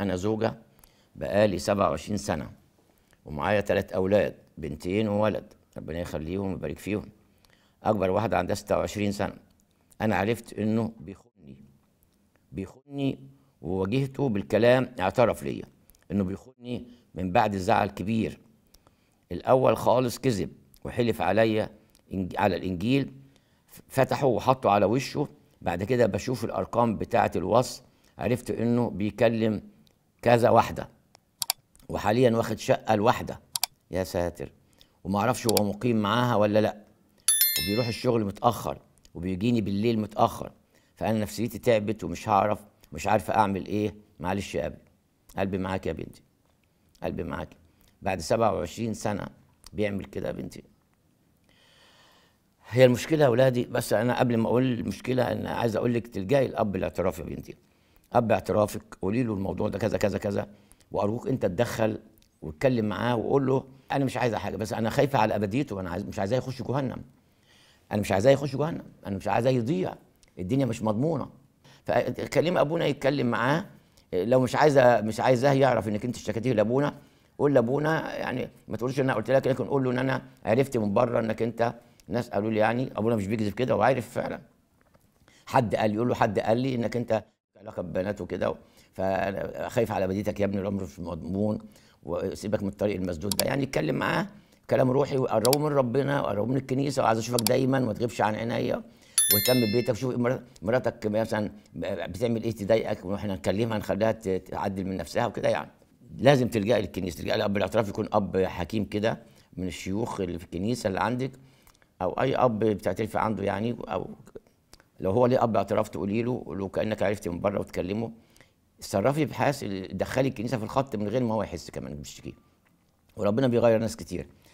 أنا زوجة بقالي 27 سنة ومعايا ثلاث أولاد بنتين وولد ربنا يخليهم ويبارك فيهم أكبر واحدة عندها 26 سنة أنا عرفت إنه بيخوني بيخوني وواجهته بالكلام اعترف ليا إنه بيخوني من بعد زعل كبير الأول خالص كذب وحلف عليا على الإنجيل فتحوا وحطوا على وشه بعد كده بشوف الأرقام بتاعة الوصف عرفت إنه بيكلم كذا واحده وحاليا واخد شقه لوحده يا ساتر وما اعرفش هو مقيم معاها ولا لا وبيروح الشغل متاخر وبيجيني بالليل متاخر فانا نفسيتي تعبت ومش هعرف مش عارفه اعمل ايه معلش يا ابني قلبي معاك يا بنتي قلبي معاك بعد 27 سنه بيعمل كده يا بنتي هي المشكله يا اولادي بس انا قبل ما اقول المشكله انا عايز اقول لك تلجاي الاب الاعتراف يا بنتي اب اعترافك قولي له الموضوع ده كذا كذا كذا وارجوك انت تدخل واتكلم معاه وقول له انا مش عايزه حاجه بس انا خايفه على ابديته انا عايز مش عايزاه يخش جهنم انا مش عايزاه يخش جهنم انا مش عايزاه يضيع الدنيا مش مضمونه فكلم ابونا يتكلم معاه لو مش عايزه مش عايزاه يعرف انك انت اشتكيتيه لابونا قول لابونا يعني ما تقولش ان انا قلت لك لكن قول له ان انا عرفت من بره انك انت ناس قالوا لي يعني ابونا مش بيكذب كده وعارف فعلا حد قال يقول له حد قال لي انك انت علاقه ببنات وكده فانا خايف على بديتك يا ابني الامر في مضمون وسيبك من الطريق المسدود ده يعني اتكلم معاه كلام روحي وقربه من ربنا وقربه من الكنيسه وعايز اشوفك دايما وما تغيبش عن عينيا واهتم ببيتك شوف مراتك مثلا بتعمل ايه تضايقك واحنا نكلمها نخليها تعدل من نفسها وكده يعني لازم تلجأ للكنيسه تلجأ لاب الاعتراف يكون اب حكيم كده من الشيوخ اللي في الكنيسه اللي عندك او اي اب بتعترف عنده يعني او لو هو ليه اب اعتراف تقولي له لو كانك عرفتي من بره وتكلمه اتصرفي بحيث دخلي الكنيسه في الخط من غير ما هو يحس كمان بتشتكيه وربنا بيغير ناس كتير